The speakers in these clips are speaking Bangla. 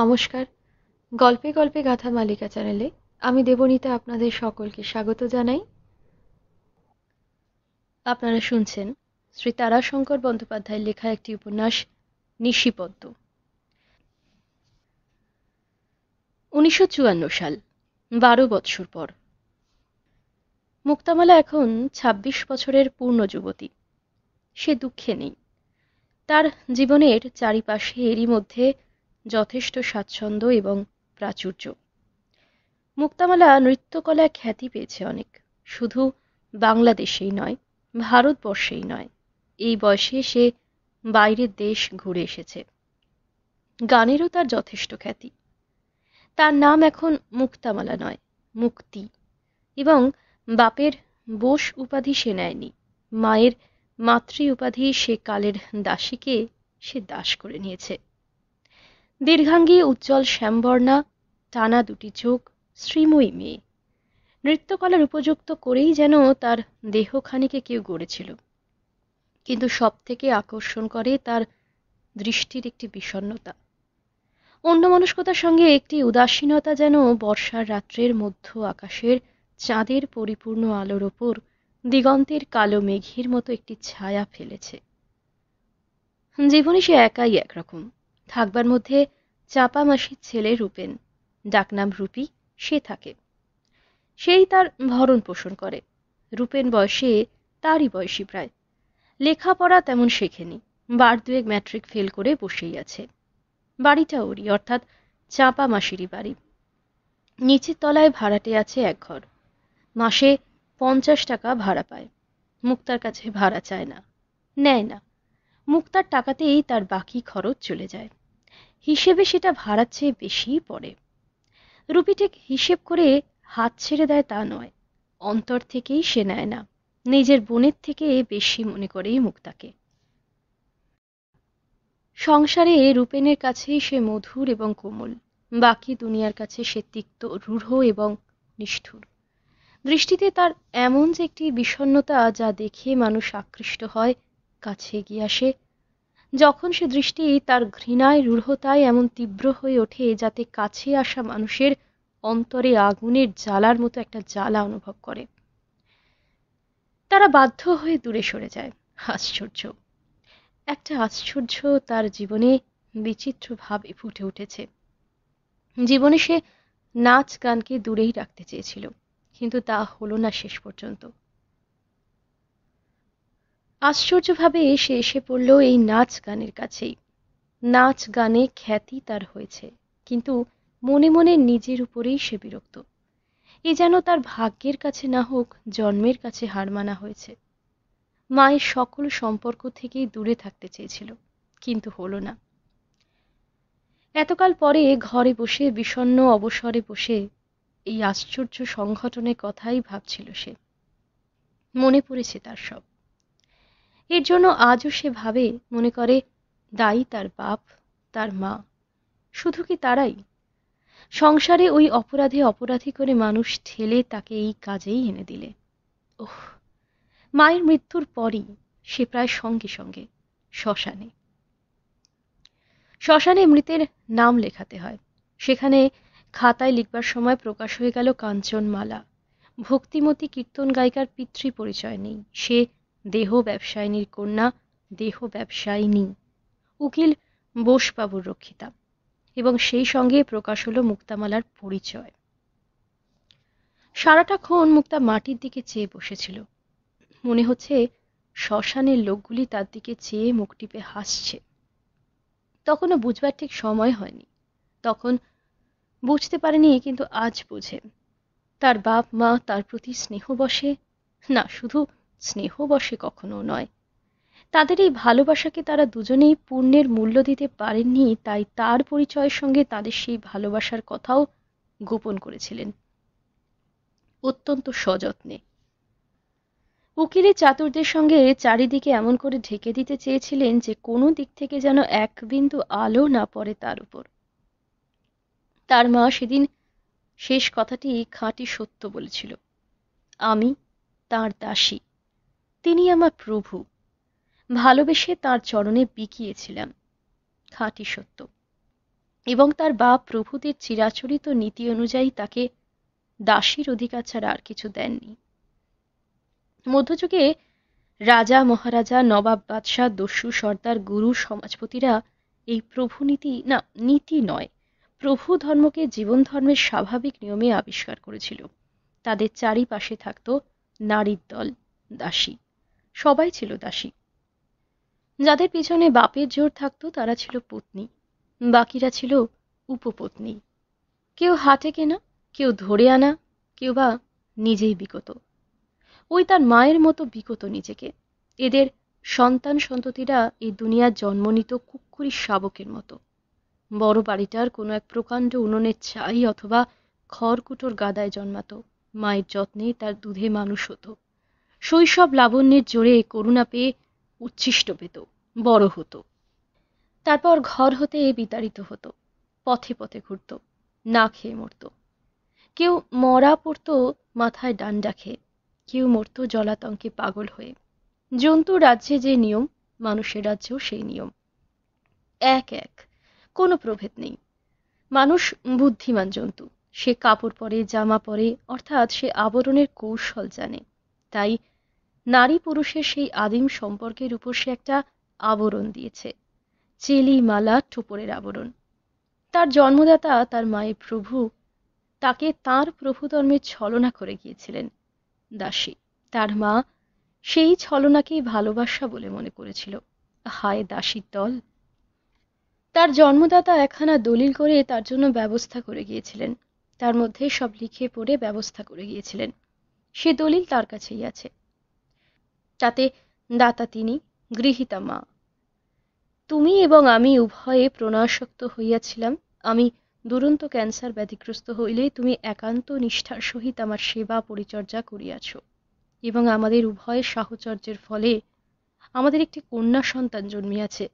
নমস্কার গল্পে গল্পে গাথা মালিকা চ্যানেলে আমি দেবনীতা আপনাদের সকলকে স্বাগত জানাই আপনারা শুনছেন শ্রী তারাশঙ্কর বন্দ্যোপাধ্যায়ের লেখা একটি উপন্যাস নিশিপদ্ম উনিশশো চুয়ান্ন সাল বারো বৎসর পর মুক্তামালা এখন ২৬ বছরের পূর্ণ যুবতী সে দুঃখে নেই তার জীবনের চারিপাশে এরই মধ্যে যথেষ্ট স্বাচ্ছন্দ্য এবং প্রাচুর্য মুক্তামালা নৃত্যকলায় খ্যাতি পেয়েছে অনেক শুধু বাংলাদেশেই নয় ভারতবর্ষেই নয় এই বয়সে সে বাইরের দেশ ঘুরে এসেছে গানেরও তার যথেষ্ট খ্যাতি তার নাম এখন মুক্তামালা নয় মুক্তি এবং বাপের বোস উপাধি সে নেয়নি মায়ের মাতৃ উপাধি সে কালের দাসীকে সে দাস করে নিয়েছে দীর্ঘাঙ্গী উজ্জ্বল শ্যামবর্ণা টানা দুটি চোখ শ্রীময়ী মেয়ে নৃত্যকলার উপযুক্ত করেই যেন তার দেহখানিকে কেউ গড়েছিল কিন্তু সব থেকে আকর্ষণ করে তার দৃষ্টির একটি বিষণ্নতা অন্যমনস্কতার সঙ্গে একটি উদাসীনতা যেন বর্ষার রাত্রের মধ্য আকাশের চাঁদের পরিপূর্ণ আলোর ওপর দিগন্তের কালো মেঘের মতো একটি ছায়া ফেলেছে জীবনে সে একাই একরকম থাকবার মধ্যে চাপা মাসির ছেলে রূপেন ডাকনাম রূপী সে থাকে সেই তার ভরণ পোষণ করে রূপেন বয়সে তারই বয়সী প্রায় লেখাপড়া তেমন শেখেনি বার দুয়েক ম্যাট্রিক ফেল করে বসেই আছে বাড়িটা ওরই অর্থাৎ চাপা মাসিরই বাড়ি নিচের তলায় ভাড়াটে আছে এক ঘর মাসে পঞ্চাশ টাকা ভাড়া পায় মুক্তার কাছে ভাড়া চায় না নেয় না মুক্তার টাকাতেই তার বাকি খরচ চলে যায় হিসেবে সেটা ভাড়ার চেয়ে বেশিই পড়ে রুপি ঠিক হিসেব করে হাত ছেড়ে দেয় তা নয় অন্তর থেকেই সে নেয় না নিজের বোনের থেকে বেশি মনে করেই মুক্তাকে সংসারে রূপেনের কাছেই সে মধুর এবং কোমল বাকি দুনিয়ার কাছে সে তিক্ত রূঢ় এবং নিষ্ঠুর দৃষ্টিতে তার এমন যে একটি বিষণ্নতা যা দেখে মানুষ আকৃষ্ট হয় কাছে গিয়ে আসে যখন সে দৃষ্টি তার ঘৃণায় রূঢ়তায় এমন তীব্র হয়ে ওঠে যাতে কাছে আসা মানুষের অন্তরে আগুনের জ্বালার মতো একটা জ্বালা অনুভব করে তারা বাধ্য হয়ে দূরে সরে যায় আশ্চর্য একটা আশ্চর্য তার জীবনে বিচিত্রভাবে ফুটে উঠেছে জীবনে সে নাচ গানকে দূরেই রাখতে চেয়েছিল কিন্তু তা হলো না শেষ পর্যন্ত আশ্চর্যভাবে সে এসে পড়ল এই নাচ গানের কাছেই নাচ গানে খ্যাতি তার হয়েছে কিন্তু মনে মনে নিজের উপরেই সে বিরক্ত এ যেন তার ভাগ্যের কাছে না হোক জন্মের কাছে হার মানা হয়েছে মায়ের সকল সম্পর্ক থেকেই দূরে থাকতে চেয়েছিল কিন্তু হলো না এতকাল পরে ঘরে বসে বিষণ্ন অবসরে বসে এই আশ্চর্য সংঘটনের কথাই ভাবছিল সে মনে পড়েছে তার সব এর জন্য আজও সে ভাবে মনে করে দায়ী তার বাপ তার মা শুধু কি তারাই সংসারে ওই অপরাধে অপরাধী করে মানুষ ঠেলে তাকে এই কাজেই এনে দিলে ওহ মায়ের মৃত্যুর পরই সে প্রায় সঙ্গে সঙ্গে শ্মশানে শ্মশানে মৃতের নাম লেখাতে হয় সেখানে খাতায় লিখবার সময় প্রকাশ হয়ে গেল কাঞ্চনমালা ভক্তিমতী কীর্তন গায়িকার পিতৃ পরিচয় নেই সে দেহ ব্যবসায়িনীর কন্যা দেহ ব্যবসায়িনী উকিল বোসবাবুর রক্ষিতা এবং সেই সঙ্গে প্রকাশ হলো মুক্তামালার পরিচয় সারাটা ক্ষণ মুক্তা মাটির দিকে চেয়ে বসেছিল মনে হচ্ছে শ্মশানের লোকগুলি তার দিকে চেয়ে মুখ টিপে হাসছে তখনও বুঝবার ঠিক সময় হয়নি তখন বুঝতে পারেনি কিন্তু আজ বুঝে তার বাপ মা তার প্রতি স্নেহ বসে না শুধু স্নেহবশে কখনো নয় তাদের এই ভালোবাসাকে তারা দুজনেই পূর্ণের মূল্য দিতে পারেননি তাই তার পরিচয়ের সঙ্গে তাদের সেই ভালোবাসার কথাও গোপন করেছিলেন অত্যন্ত সযত্নে উকিলে চাতুর্দের সঙ্গে চারিদিকে এমন করে ঢেকে দিতে চেয়েছিলেন যে কোনো দিক থেকে যেন এক বিন্দু আলো না পড়ে তার উপর তার মা সেদিন শেষ কথাটি খাঁটি সত্য বলেছিল আমি তার দাসী তিনি আমার প্রভু ভালোবেসে তার চরণে বিকিয়েছিলাম খাঁটি সত্য এবং তার বাপ প্রভুদের চিরাচরিত নীতি অনুযায়ী তাকে দাসীর অধিকার ছাড়া আর কিছু দেননি মধ্যযুগে রাজা মহারাজা নবাব বাদশাহ দস্যু সর্দার গুরু সমাজপতিরা এই প্রভু নীতি না নীতি নয় প্রভু ধর্মকে জীবন ধর্মের স্বাভাবিক নিয়মে আবিষ্কার করেছিল তাদের চারিপাশে থাকত নারীর দল দাসী সবাই ছিল দাসী যাদের পিছনে বাপের জোর থাকত তারা ছিল পত্নী বাকিরা ছিল উপপত্নী কেউ হাটে কেনা কেউ ধরে আনা কেউ বা নিজেই বিগত ওই তার মায়ের মতো বিগত নিজেকে এদের সন্তান সন্ততিরা এই দুনিয়ার জন্ম নিত কুকুরি শাবকের মতো বড় বাড়িটার কোনো এক প্রকাণ্ড উনুনের ছাই অথবা খড়কুটোর গাদায় জন্মাত মায়ের যত্নে তার দুধে মানুষ হতো শৈশব লাবণ্যের জোরে করুণা পেয়ে উচ্ছিষ্ট পেত বড় হতো তারপর ঘর হতে বিতাড়িত হতো পথে পথে ঘুরত না খেয়ে মরত কেউ মরা পড়ত মাথায় ডান্ডা খেয়ে কেউ মরত জলাতঙ্কে পাগল হয়ে জন্তু রাজ্যে যে নিয়ম মানুষের রাজ্যেও সেই নিয়ম এক এক কোনো প্রভেদ নেই মানুষ বুদ্ধিমান জন্তু সে কাপড় পরে জামা পরে অর্থাৎ সে আবরণের কৌশল জানে তাই নারী পুরুষের সেই আদিম সম্পর্কের উপর সে একটা আবরণ দিয়েছে চেলি মালা ঠোপরের আবরণ তার জন্মদাতা তার মায়ের প্রভু তাকে তার প্রভুধর্মের ছলনা করে গিয়েছিলেন দাসী তার মা সেই ছলনাকেই ভালোবাসা বলে মনে করেছিল হায় দাসীর দল তার জন্মদাতা একখানা দলিল করে তার জন্য ব্যবস্থা করে গিয়েছিলেন তার মধ্যে সব লিখে পড়ে ব্যবস্থা করে গিয়েছিলেন সে দলিল তার কাছেই আছে তাতে দাতা তিনি গৃহীতা মা তুমি এবং আমি উভয়ে প্রণয়াসক্ত হইয়াছিলাম আমি দুরন্ত ক্যান্সার ব্যাধিগ্রস্ত হইলে তুমি একান্ত নিষ্ঠার সহিত আমার সেবা পরিচর্যা করিয়াছ এবং আমাদের উভয়ের সাহচর্যের ফলে আমাদের একটি কন্যা সন্তান জন্মিয়াছে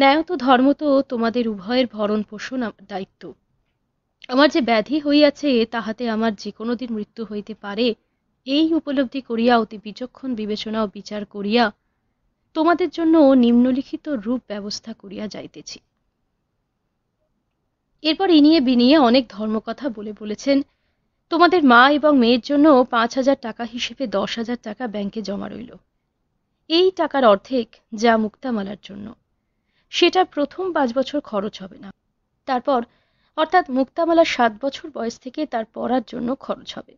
ন্যায়ত ধর্মত তোমাদের উভয়ের ভরণ পোষণ দায়িত্ব আমার যে ব্যাধি হইয়াছে তাহাতে আমার যে কোনো দিন মৃত্যু হইতে পারে এই উপলব্ধি করিয়া অতি বিচক্ষণ বিবেচনা ও বিচার করিয়া তোমাদের জন্য নিম্নলিখিত রূপ ব্যবস্থা করিয়া যাইতেছি এরপর ইনিয়ে বিনিয়ে অনেক ধর্মকথা বলে বলেছেন তোমাদের মা এবং মেয়ের জন্য পাঁচ হাজার টাকা হিসেবে দশ হাজার টাকা ব্যাংকে জমা রইল এই টাকার অর্ধেক যা মুক্তামালার জন্য সেটা প্রথম পাঁচ বছর খরচ হবে না তারপর অর্থাৎ মুক্তামালা সাত বছর বয়স থেকে তার পড়ার জন্য খরচ হবে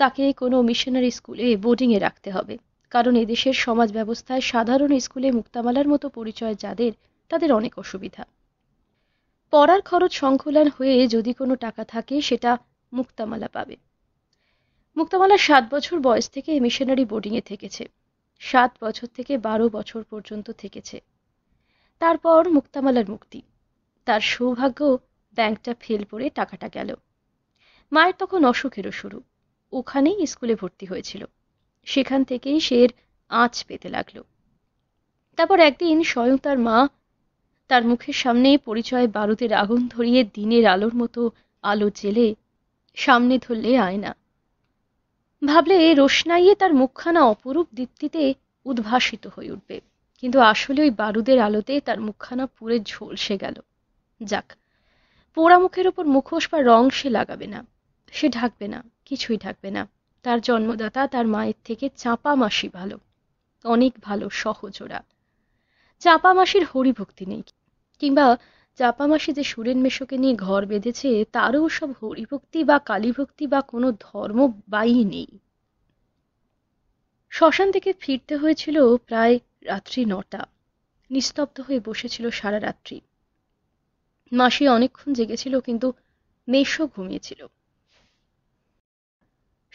তাকে কোনো মিশনারি স্কুলে বোর্ডিংয়ে রাখতে হবে কারণ এদেশের সমাজ ব্যবস্থায় সাধারণ স্কুলে মুক্তামালার মতো পরিচয় যাদের তাদের অনেক অসুবিধা পড়ার খরচ সংকুলন হয়ে যদি কোনো টাকা থাকে সেটা মুক্তামালা পাবে মুক্তামালা সাত বছর বয়স থেকে মিশনারি বোর্ডিংয়ে থেকেছে সাত বছর থেকে বারো বছর পর্যন্ত থেকেছে তারপর মুক্তামালার মুক্তি তার সৌভাগ্য ব্যাংকটা ফেল পড়ে টাকাটা গেল মায়ের তখন অসুখেরও শুরু ওখানেই স্কুলে ভর্তি হয়েছিল সেখান থেকেই সে আঁচ পেতে লাগল তারপর একদিন স্বয়ং তার মা তার মুখের সামনে পরিচয় বারুদের আগুন ধরিয়ে দিনের আলোর মতো আলো জেলে সামনে ধরলে আয়না ভাবলে এ রোশনাইয়ে তার মুখখানা অপরূপ দীপ্তিতে উদ্ভাসিত হয়ে উঠবে কিন্তু আসলে ওই বারুদের আলোতে তার মুখখানা পুরে ঝলসে গেল যাক পোড়া মুখের ওপর মুখোশ বা রং সে লাগাবে না সে ঢাকবে না কিছুই ঢাকবে না তার জন্মদাতা তার মায়ের থেকে চাপা মাসি ভালো অনেক ভালো ওরা চাপা মাসির হরিভক্তি নেই কিংবা চাপা মাসি যে সুরেন মেশোকে নিয়ে ঘর বেঁধেছে তারও সব হরিভক্তি বা কালীভক্তি বা কোনো ধর্ম বাই নেই শ্মশান থেকে ফিরতে হয়েছিল প্রায় রাত্রি নটা নিস্তব্ধ হয়ে বসেছিল সারা রাত্রি মাসি অনেকক্ষণ জেগেছিল কিন্তু মেষও ঘুমিয়েছিল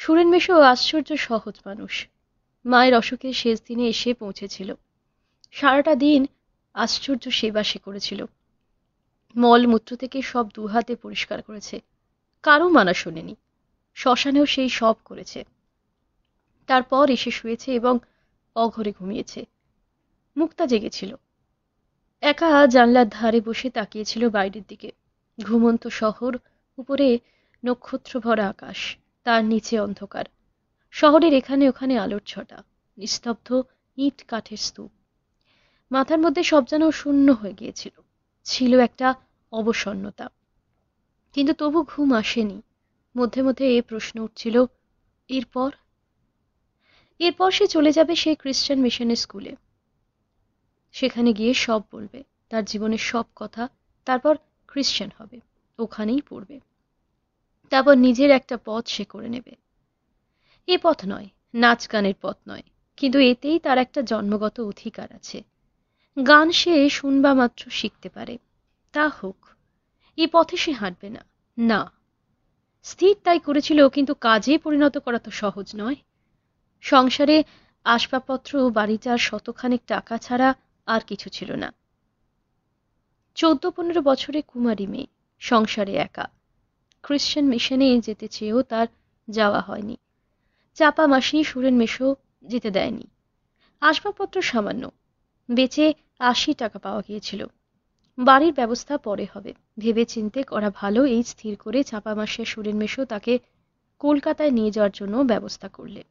সুরেন মেষ আশ্চর্য সহজ মানুষ মায়ের অসুখের শেষ দিনে এসে পৌঁছেছিল সারাটা দিন আশ্চর্য সেবা সে করেছিল মলমূত্র থেকে সব দুহাতে পরিষ্কার করেছে কারো মানা শোনেনি শ্মশানেও সেই সব করেছে তারপর এসে শুয়েছে এবং অঘরে ঘুমিয়েছে মুক্তা জেগেছিল একা জানলার ধারে বসে তাকিয়েছিল বাইরের দিকে ঘুমন্ত শহর উপরে নক্ষত্র ভরা আকাশ তার নিচে অন্ধকার শহরের এখানে ওখানে আলোর ছটা নিস্তব্ধ ইট কাঠের স্তূপ মাথার মধ্যে সব যেন শূন্য হয়ে গিয়েছিল ছিল একটা অবসন্নতা কিন্তু তবু ঘুম আসেনি মধ্যে মধ্যে এ প্রশ্ন উঠছিল এরপর এরপর সে চলে যাবে সেই খ্রিস্টান মিশনের স্কুলে সেখানে গিয়ে সব বলবে তার জীবনের সব কথা তারপর খ্রিশ্চান হবে ওখানেই পড়বে তারপর নিজের একটা পথ সে করে নেবে এ পথ নয় নাচ গানের পথ নয় কিন্তু এতেই তার একটা জন্মগত অধিকার আছে গান সে শুনবা মাত্র শিখতে পারে তা হোক এ পথে সে হাঁটবে না না স্থির তাই করেছিল কিন্তু কাজে পরিণত করা তো সহজ নয় সংসারে আসবাবপত্র বাড়িটার শতখানিক টাকা ছাড়া আর কিছু ছিল না চোদ্দ পনেরো বছরে কুমারী মেয়ে সংসারে একা খ্রিশ্চান মিশনে যেতে চেয়েও তার যাওয়া হয়নি চাপা মাসি সুরেন মেশো যেতে দেয়নি আসবাবপত্র সামান্য বেচে আশি টাকা পাওয়া গিয়েছিল বাড়ির ব্যবস্থা পরে হবে ভেবে চিনতে করা ভালো এই স্থির করে চাপা মাসে সুরেন মেশো তাকে কলকাতায় নিয়ে যাওয়ার জন্য ব্যবস্থা করলে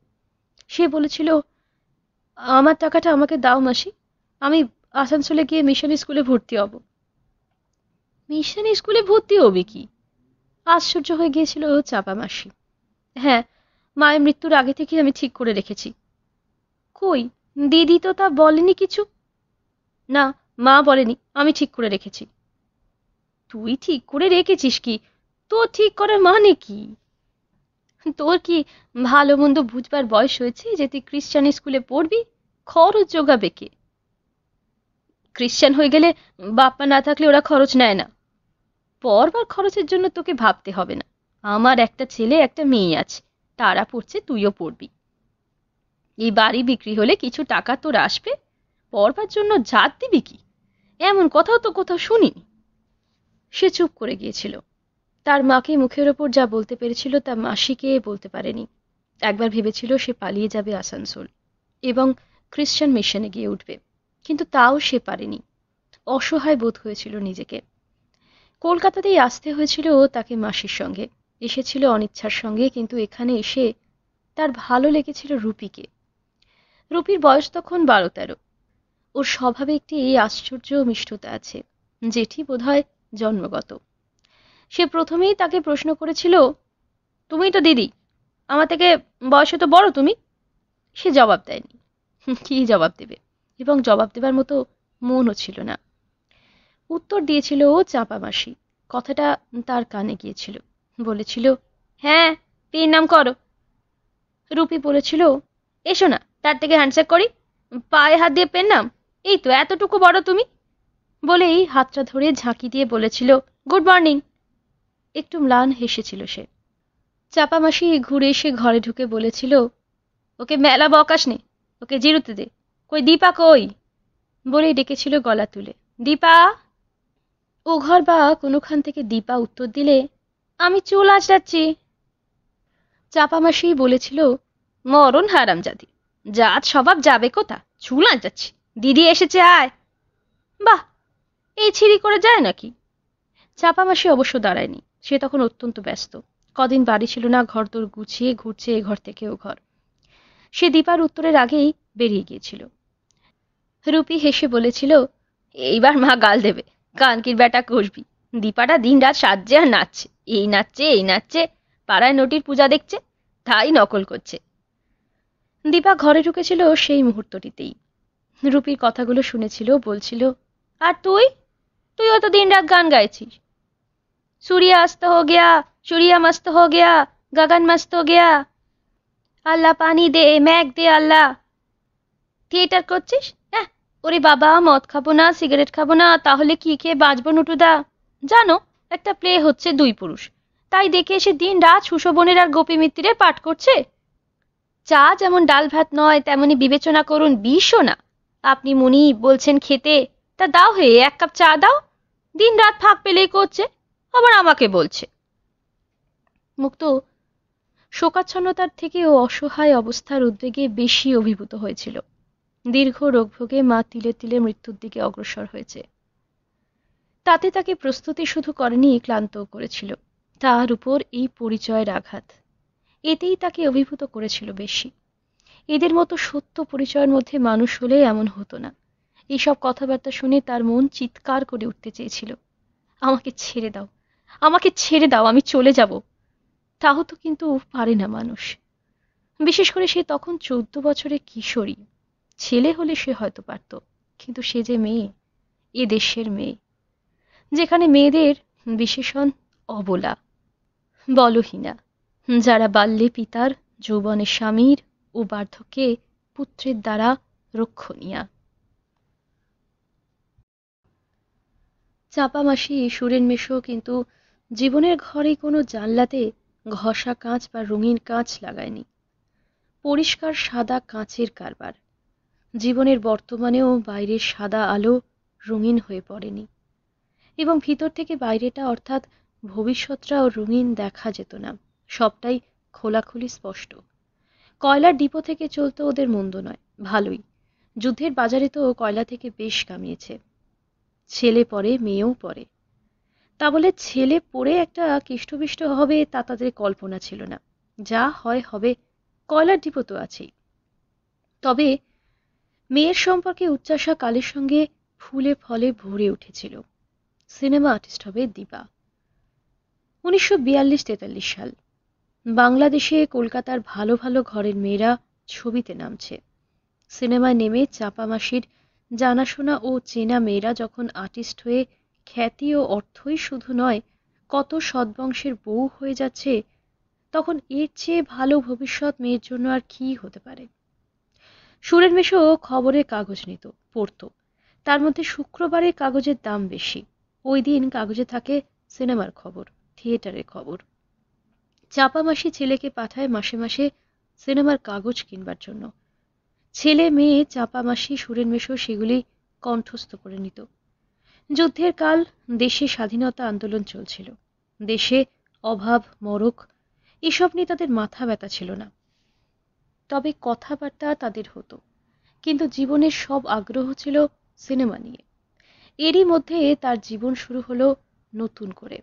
সে বলেছিল আমার টাকাটা আমাকে দাও মাসি আমি আসানসোলে গিয়ে মিশন স্কুলে ভর্তি হব মিশন স্কুলে ভর্তি হবে কি আশ্চর্য হয়ে গিয়েছিল ও চাপা মাসি হ্যাঁ মায়ের মৃত্যুর আগে থেকেই আমি ঠিক করে রেখেছি কই দিদি তো তা বলেনি কিছু না মা বলেনি আমি ঠিক করে রেখেছি তুই ঠিক করে রেখেছিস কি তো ঠিক করার মানে কি তোর কি ভালো মন্দ বুঝবার বয়স হয়েছে যে তুই খ্রিস্টান স্কুলে পড়বি খরচ যোগাবে কে ক্রিশ্চান হয়ে গেলে বাপ্পা না থাকলে ওরা খরচ নেয় না পরবার খরচের জন্য তোকে ভাবতে হবে না আমার একটা ছেলে একটা মেয়ে আছে তারা পড়ছে তুইও পড়বি এই বাড়ি বিক্রি হলে কিছু টাকা তোর আসবে পড়বার জন্য জাত দিবি কি এমন কথাও তো কোথাও শুনি সে চুপ করে গিয়েছিল তার মাকে মুখের ওপর যা বলতে পেরেছিল তা মাসিকে বলতে পারেনি একবার ভেবেছিল সে পালিয়ে যাবে আসানসোল এবং খ্রিশ্চান মিশনে গিয়ে উঠবে কিন্তু তাও সে পারেনি অসহায় বোধ হয়েছিল নিজেকে কলকাতাতেই আসতে হয়েছিল তাকে মাসির সঙ্গে এসেছিল অনিচ্ছার সঙ্গে কিন্তু এখানে এসে তার ভালো লেগেছিল রুপিকে রুপির বয়স তখন বারো তেরো ওর স্বভাবে একটি আশ্চর্য মিষ্টতা আছে যেটি বোধহয় জন্মগত সে প্রথমেই তাকে প্রশ্ন করেছিল তুমি তো দিদি আমার থেকে বয়সে তো বড় তুমি সে জবাব দেয়নি কি জবাব দেবে এবং জবাব দেবার মতো মনও ছিল না উত্তর দিয়েছিল ও চাঁপামাসি কথাটা তার কানে গিয়েছিল বলেছিল হ্যাঁ পেয়ে নাম করো রুপি বলেছিল এসো না তার থেকে হ্যান্ডশেক করি পায়ে হাত দিয়ে পেন নাম এই তো এতটুকু বড় তুমি বলেই হাতটা ধরে ঝাঁকি দিয়ে বলেছিল গুড মর্নিং একটু ম্লান হেসেছিল সে চাপামাসি ঘুরে এসে ঘরে ঢুকে বলেছিল ওকে মেলা বকাস নে ওকে জিরুতে দে ওই দীপা কই বলে ডেকেছিল গলা তুলে দীপা ও ঘর বা কোনোখান থেকে দীপা উত্তর দিলে আমি চুল আঁচড়াচ্ছি চাপামাসি বলেছিল মরণ জাতি জাত স্বভাব যাবে কোথা চুল আঁচড়াচ্ছি দিদি এসেছে আয় বাহ এই ছিঁড়ি করে যায় নাকি চাপামাসি অবশ্য দাঁড়ায়নি সে তখন অত্যন্ত ব্যস্ত কদিন বাড়ি ছিল না ঘর দোর গুছিয়ে ঘুরছে এ ঘর থেকে ও ঘর সে দীপার উত্তরের আগেই বেরিয়ে গিয়েছিল রুপি হেসে বলেছিল এইবার মা গাল দেবে কানকির ব্যাটা কষবি দীপাটা দিন রাত সাজছে আর নাচছে এই নাচছে এই নাচছে পাড়ায় নটির পূজা দেখছে তাই নকল করছে দীপা ঘরে ঢুকেছিল সেই মুহূর্তটিতেই রুপির কথাগুলো শুনেছিল বলছিল আর তুই তুই অত দিন রাত গান গাইছিস সূর্যা আস্ত হো গিয়া সূর্যা মস্ত হো গিয়া গগন মস্ত হো গিয়া আল্লাহ পানি দে ম্যাক দে আল্লাহ থিয়েটার করছিস ওরে বাবা মদ খাবো না সিগারেট খাবো না তাহলে কি খেয়ে বাঁচবো নুটুদা জানো একটা প্লে হচ্ছে দুই পুরুষ তাই দেখে এসে দিন রাত সুশোবনের আর গোপী মিত্রে পাঠ করছে চা যেমন ডাল ভাত নয় তেমনি বিবেচনা করুন বিষও না আপনি মুনি বলছেন খেতে তা দাও হে এক কাপ চা দাও দিন রাত ফাঁক পেলেই করছে আবার আমাকে বলছে মুক্ত শোকাচ্ছন্নতার থেকে ও অসহায় অবস্থার উদ্বেগে বেশি অভিভূত হয়েছিল দীর্ঘ রোগভোগে মা তিলে তিলে মৃত্যুর দিকে অগ্রসর হয়েছে তাতে তাকে প্রস্তুতি শুধু করেনি ক্লান্ত করেছিল তার উপর এই পরিচয়ের আঘাত এতেই তাকে অভিভূত করেছিল বেশি এদের মতো সত্য পরিচয়ের মধ্যে মানুষ হলে এমন হতো না এইসব কথাবার্তা শুনে তার মন চিৎকার করে উঠতে চেয়েছিল আমাকে ছেড়ে দাও আমাকে ছেড়ে দাও আমি চলে যাব তাও তো কিন্তু পারে না মানুষ বিশেষ করে সে তখন চোদ্দ বছরের কিশোরী ছেলে হলে সে হয়তো পারত কিন্তু সে যে মেয়ে এ দেশের মেয়ে যেখানে মেয়েদের বিশেষণ অবলা বলহীনা যারা বাল্যে পিতার যৌবনে স্বামীর ও বার্ধক্যে পুত্রের দ্বারা রক্ষণীয়া মাসি সুরেন মেশো কিন্তু জীবনের ঘরে কোনো জানলাতে ঘষা কাঁচ বা রঙিন কাঁচ লাগায়নি পরিষ্কার সাদা কাঁচের কারবার জীবনের বর্তমানেও বাইরের সাদা আলো রঙিন হয়ে পড়েনি এবং ভিতর থেকে বাইরেটা অর্থাৎ ভবিষ্যৎটাও রঙিন দেখা যেত না সবটাই খোলাখুলি স্পষ্ট কয়লার ডিপো থেকে চলতো ওদের মন্দ নয় ভালোই যুদ্ধের বাজারে তো কয়লা থেকে বেশ কামিয়েছে ছেলে পরে মেয়েও পরে তা বলে ছেলে পড়ে একটা কৃষ্টবিষ্ট হবে তা তাদের কল্পনা ছিল না যা হয় হবে কয়লার ডিপো তো আছেই তবে মেয়ের সম্পর্কে উচ্চাসা কালের সঙ্গে ফুলে ফলে ভরে উঠেছিল সিনেমা আর্টিস্ট হবে দিবা উনিশশো বিয়াল্লিশ তেতাল্লিশ সাল বাংলাদেশে কলকাতার ভালো ভালো ঘরের মেয়েরা ছবিতে নামছে সিনেমায় নেমে মাসির জানাশোনা ও চেনা মেয়েরা যখন আর্টিস্ট হয়ে খ্যাতি ও অর্থই শুধু নয় কত সদ্বংশের বউ হয়ে যাচ্ছে তখন এর চেয়ে ভালো ভবিষ্যৎ মেয়ের জন্য আর কি হতে পারে সুরের মেশো খবরের কাগজ নিত পড়ত তার মধ্যে শুক্রবারে কাগজের দাম বেশি ওই দিন কাগজে থাকে সিনেমার খবর থিয়েটারের খবর মাসি ছেলেকে পাঠায় মাসে মাসে সিনেমার কাগজ কিনবার জন্য ছেলে মেয়ে মাসি সুরের মেশো সেগুলি কণ্ঠস্থ করে নিত যুদ্ধের কাল দেশে স্বাধীনতা আন্দোলন চলছিল দেশে অভাব মরক এসব নিয়ে তাদের মাথা ব্যথা ছিল না তবে কথাবার্তা তাদের হতো কিন্তু জীবনের সব আগ্রহ ছিল সিনেমা নিয়ে এরই মধ্যে তার জীবন শুরু হলো নতুন করে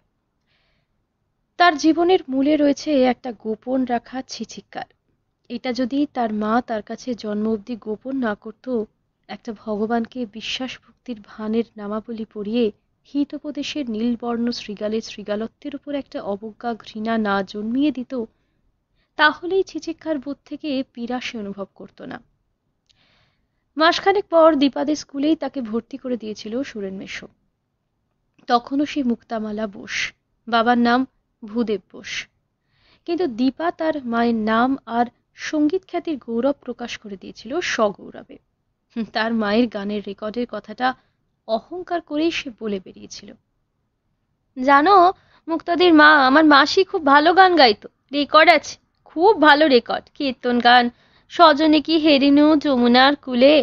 তার জীবনের মূলে রয়েছে একটা গোপন রাখা ছিচিকার এটা যদি তার মা তার কাছে জন্ম অবধি গোপন না করত একটা ভগবানকে বিশ্বাস ভক্তির ভানের নামাবলী পড়িয়ে হিতোপদেশের নীলবর্ণ শৃগালে শৃগালত্বের উপর একটা অবজ্ঞা ঘৃণা না জন্মিয়ে দিত তাহলেই ছিচিক্ষার বুথ থেকে পিরাসি অনুভব করত না মাসখানেক পর দীপাদের স্কুলেই তাকে ভর্তি করে দিয়েছিল সুরেন মেশো তখনও সে মুক্তামালা বোস বাবার নাম ভূদেব বোস কিন্তু দীপা তার মায়ের নাম আর সঙ্গীত খ্যাতির গৌরব প্রকাশ করে দিয়েছিল স্বগৌরবে তার মায়ের গানের রেকর্ডের কথাটা অহংকার করেই সে বলে বেরিয়েছিল জানো মুক্তাদির মা আমার মাসি খুব ভালো গান গাইতো রেকর্ড আছে খুব ভালো রেকর্ড কীর্তন গান সজনে কি হেরিনু যমুনার কুলে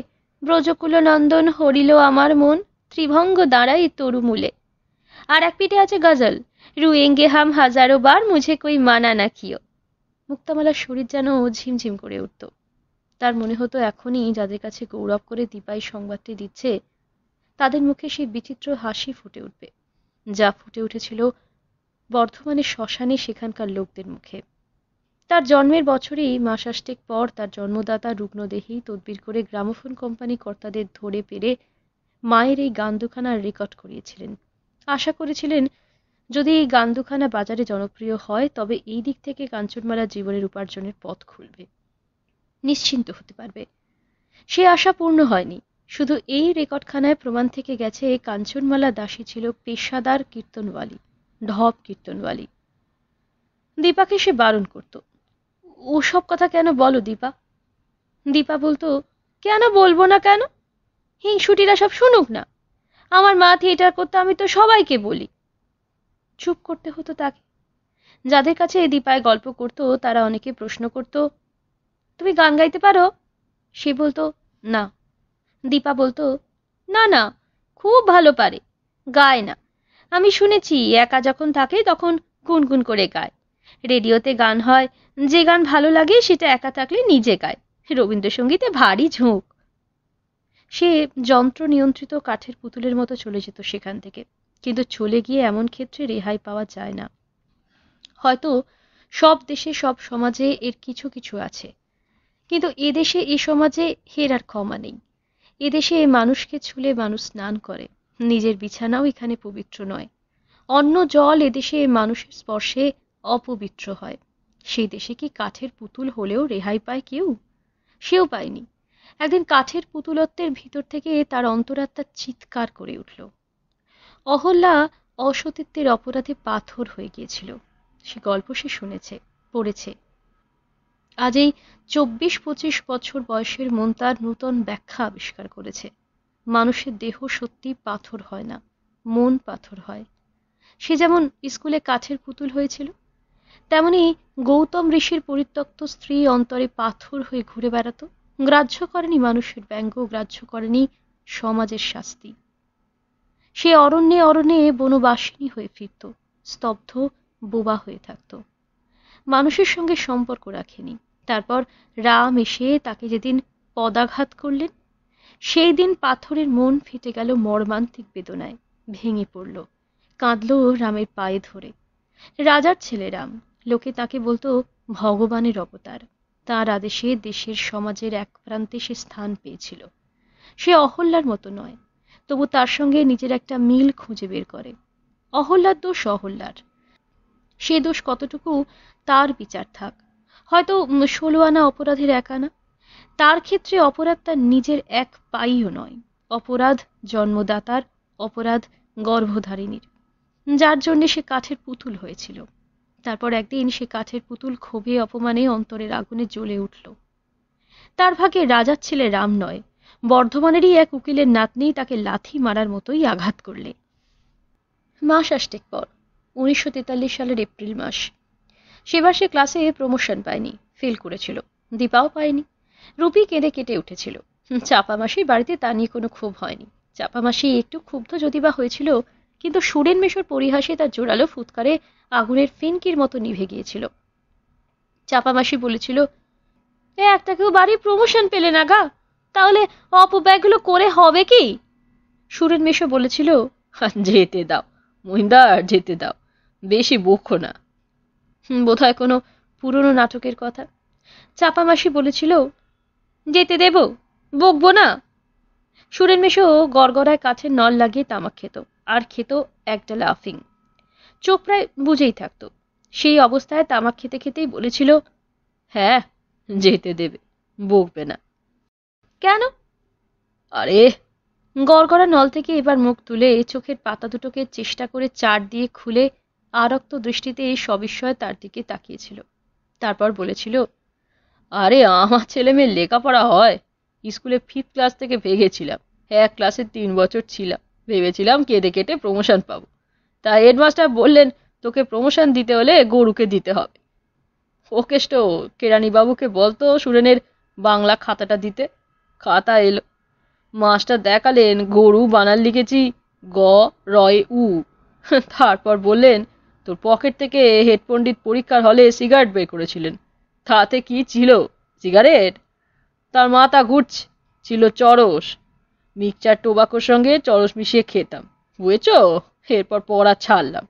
ব্রজকুল নন্দন হরিল আমার মন ত্রিভঙ্গ দাঁড়াই মূলে আর এক পিঠে আছে গজল রুয়েঙ্গে হাম হাজারো বার মুঝে কই মানা না কিও মুক্তামালার শরীর যেন ও ঝিমঝিম করে উঠত তার মনে হতো এখনই যাদের কাছে গৌরব করে দীপাই সংবাদটি দিচ্ছে তাদের মুখে সেই বিচিত্র হাসি ফুটে উঠবে যা ফুটে উঠেছিল বর্ধমানের শ্মশানে সেখানকার লোকদের মুখে তার জন্মের বছরেই মাসাষ্টেক পর তার জন্মদাতা রুগ্নদেহী তদবির করে গ্রামোফোন কোম্পানি কর্তাদের ধরে পেরে মায়ের এই গান রেকর্ড করিয়েছিলেন আশা করেছিলেন যদি এই গান্দুখানা বাজারে জনপ্রিয় হয় তবে এই দিক থেকে কাঞ্চনমালা জীবনের উপার্জনের পথ খুলবে নিশ্চিন্ত হতে পারবে সে আশা পূর্ণ হয়নি শুধু এই রেকর্ডখানায় প্রমাণ থেকে গেছে কাঞ্চনমালা দাসী ছিল পেশাদার কীর্তনওয়ালি ঢপ কীর্তনওয়ালি দীপাকে সে বারণ করত ওসব কথা কেন বলো দীপা দীপা বলতো কেন বলবো না কেন হিংসুটিরা সব শুনুক না আমার মা থিয়েটার করতে আমি তো সবাইকে বলি চুপ করতে হতো তাকে যাদের কাছে এই দীপায় গল্প করতো তারা অনেকে প্রশ্ন করত তুমি গান গাইতে পারো সে বলতো না দীপা বলতো না না খুব ভালো পারে গায় না আমি শুনেছি একা যখন থাকে তখন গুনগুন করে গায় রেডিওতে গান হয় যে গান ভালো লাগে সেটা একা থাকলে নিজে গায় রবীন্দ্রসঙ্গীতে ভারী ঝোঁক সে যন্ত্র নিয়ন্ত্রিত কাঠের পুতুলের মতো চলে যেত সেখান থেকে কিন্তু চলে গিয়ে এমন ক্ষেত্রে রেহাই পাওয়া যায় না হয়তো সব দেশে সব সমাজে এর কিছু কিছু আছে কিন্তু এদেশে এ সমাজে হের আর ক্ষমা নেই এদেশে মানুষকে ছুলে মানুষ স্নান করে নিজের বিছানাও এখানে পবিত্র নয় অন্য জল এদেশে মানুষের স্পর্শে অপবিত্র হয় সেই দেশে কি কাঠের পুতুল হলেও রেহাই পায় কেউ সেও পায়নি একদিন কাঠের পুতুলত্বের ভিতর থেকে তার অন্তরাত্মা চিৎকার করে উঠল অহল্লা অসতীত্বের অপরাধে পাথর হয়ে গিয়েছিল সে গল্প সে শুনেছে পড়েছে আজ এই চব্বিশ পঁচিশ বছর বয়সের মন তার নূতন ব্যাখ্যা আবিষ্কার করেছে মানুষের দেহ সত্যি পাথর হয় না মন পাথর হয় সে যেমন স্কুলে কাঠের পুতুল হয়েছিল তেমনি গৌতম ঋষির পরিত্যক্ত স্ত্রী অন্তরে পাথর হয়ে ঘুরে বেড়াত গ্রাহ্য করেনি মানুষের ব্যঙ্গ গ্রাহ্য করেনি সমাজের শাস্তি সে অরণ্যে অরণ্যে বনবাসিনী হয়ে ফিরত স্তব্ধ বোবা হয়ে থাকত মানুষের সঙ্গে সম্পর্ক রাখেনি তারপর রাম এসে তাকে যেদিন পদাঘাত করলেন সেই দিন পাথরের মন ফেটে গেল মর্মান্তিক বেদনায় ভেঙে পড়ল কাঁদল রামের পায়ে ধরে রাজার ছেলে রাম লোকে তাকে বলতো ভগবানের অবতার তার আদেশে দেশের সমাজের এক প্রান্তে সে স্থান পেয়েছিল সে অহল্লার মতো নয় তবু তার সঙ্গে নিজের একটা মিল খুঁজে বের করে অহল্লার দোষ অহল্লার সে দোষ কতটুকু তার বিচার থাক হয়তো ষোলো আনা অপরাধের এক আনা তার ক্ষেত্রে অপরাধ তার নিজের এক পাইও নয় অপরাধ জন্মদাতার অপরাধ গর্ভধারিণীর যার জন্যে সে কাঠের পুতুল হয়েছিল তারপর একদিন সে কাঠের পুতুল ক্ষোভে অপমানে অন্তরের আগুনে জ্বলে উঠল তার ভাগে রাজার ছেলে রাম নয় বর্ধমানেরই এক উকিলের নাতনি তাকে লাথি মারার মতোই আঘাত করলে মাস আষ্টেক পর উনিশশো তেতাল্লিশ সালের এপ্রিল মাস সেবার সে ক্লাসে প্রমোশন পায়নি ফেল করেছিল দীপাও পায়নি রুপি কেঁদে কেটে উঠেছিল চাপা মাসি বাড়িতে তা নিয়ে কোনো ক্ষোভ হয়নি চাপা মাসি একটু ক্ষুব্ধ যদি বা হয়েছিল কিন্তু সুরেন মেশর পরিহাসে তার জোরালো ফুৎকারে আগুনের ফিনকির মতো নিভে গিয়েছিল চাপামাসি বলেছিল এ একটা কেউ বাড়ি প্রমোশন পেলে না গা তাহলে অপব্যয়গুলো করে হবে কি সুরেন মেশো বলেছিল যেতে দাও মহিন্দার যেতে দাও বেশি বকো না বোধ হয় কোনো পুরনো নাটকের কথা চাপামাসি বলেছিল যেতে দেব বকবো না সুরেন মেশো গড়গড়ায় কাছে নল লাগিয়ে তামাক খেত আর খেত একটা লাফিং চোখ প্রায় বুঝেই থাকত সেই অবস্থায় তামাক খেতে খেতেই বলেছিল হ্যাঁ যেতে দেবে বকবে না কেন আরে গড়গড়া নল থেকে এবার মুখ তুলে চোখের পাতা দুটোকে চেষ্টা করে চার দিয়ে খুলে আরক্ত দৃষ্টিতে এই সবিস্ময় তার দিকে তাকিয়েছিল তারপর বলেছিল আরে আমার ছেলে মেয়ে লেখাপড়া হয় স্কুলে ফিফথ ক্লাস থেকে ভেগেছিলাম এক ক্লাসে তিন বছর ছিলাম ভেবেছিলাম কেটে কেটে প্রমোশন পাবো তা হেডমাস্টার বললেন তোকে প্রমোশন দিতে হলে গরুকে দিতে হবে ওকেষ্ট কেরানিবাবুকে বলতো সুরেনের বাংলা খাতাটা দিতে খাতা এলো মাস্টার দেখালেন গরু বানার লিখেছি গ রয় উ তারপর বললেন তোর পকেট থেকে হেড পণ্ডিত পরীক্ষার হলে সিগারেট বের করেছিলেন তাতে কি ছিল সিগারেট তার মাথা ঘুরছে ছিল চরস মিক্সচার টোবাকোর সঙ্গে চরস মিশিয়ে খেতাম বুঝেছ এরপর পড়া ছাড়লাম